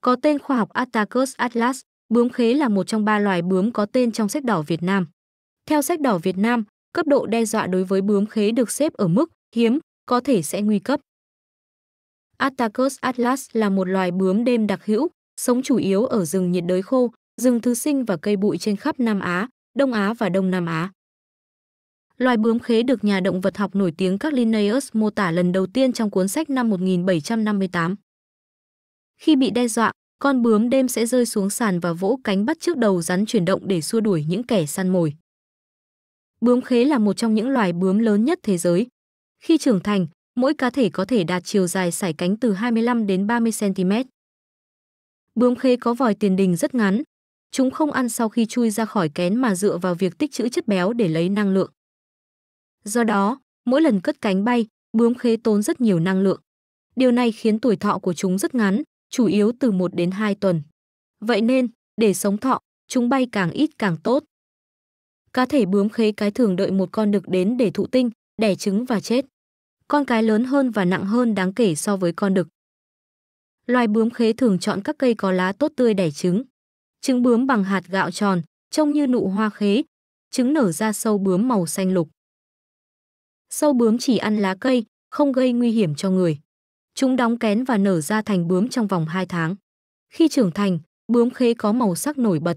có tên khoa học Attacus atlas, bướm khế là một trong ba loài bướm có tên trong sách đỏ Việt Nam. Theo sách đỏ Việt Nam, cấp độ đe dọa đối với bướm khế được xếp ở mức hiếm, có thể sẽ nguy cấp. Attacus atlas là một loài bướm đêm đặc hữu, sống chủ yếu ở rừng nhiệt đới khô, rừng thứ sinh và cây bụi trên khắp Nam Á, Đông Á và Đông Nam Á. Loài bướm khế được nhà động vật học nổi tiếng các Linnaeus mô tả lần đầu tiên trong cuốn sách năm 1758. Khi bị đe dọa, con bướm đêm sẽ rơi xuống sàn và vỗ cánh bắt trước đầu rắn chuyển động để xua đuổi những kẻ săn mồi. Bướm khế là một trong những loài bướm lớn nhất thế giới. Khi trưởng thành, mỗi cá thể có thể đạt chiều dài sải cánh từ 25 đến 30 cm. Bướm khế có vòi tiền đình rất ngắn. Chúng không ăn sau khi chui ra khỏi kén mà dựa vào việc tích trữ chất béo để lấy năng lượng. Do đó, mỗi lần cất cánh bay, bướm khế tốn rất nhiều năng lượng. Điều này khiến tuổi thọ của chúng rất ngắn, chủ yếu từ 1 đến 2 tuần. Vậy nên, để sống thọ, chúng bay càng ít càng tốt. Cá thể bướm khế cái thường đợi một con đực đến để thụ tinh, đẻ trứng và chết. Con cái lớn hơn và nặng hơn đáng kể so với con đực. Loài bướm khế thường chọn các cây có lá tốt tươi đẻ trứng. Trứng bướm bằng hạt gạo tròn, trông như nụ hoa khế. Trứng nở ra sâu bướm màu xanh lục. Sâu bướm chỉ ăn lá cây, không gây nguy hiểm cho người. Chúng đóng kén và nở ra thành bướm trong vòng 2 tháng. Khi trưởng thành, bướm khế có màu sắc nổi bật,